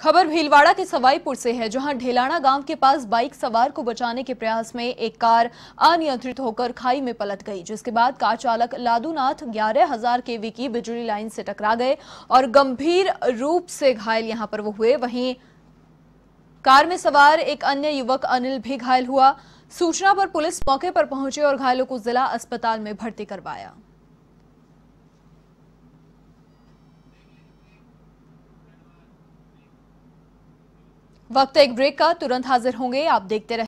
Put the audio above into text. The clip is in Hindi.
खबर भीलवाड़ा के सवाईपुर से है जहां ढेलाना गांव के पास बाइक सवार को बचाने के प्रयास में एक कार अनियंत्रित होकर खाई में पलट गई जिसके बाद कार चालक लादूनाथ ग्यारह हजार केवी की बिजली लाइन से टकरा गए और गंभीर रूप से घायल यहां पर वो हुए वहीं कार में सवार एक अन्य युवक अनिल भी घायल हुआ सूचना पर पुलिस मौके पर पहुंचे और घायलों को जिला अस्पताल में भर्ती करवाया वक्त एक ब्रेक का तुरंत हाजिर होंगे आप देखते रहे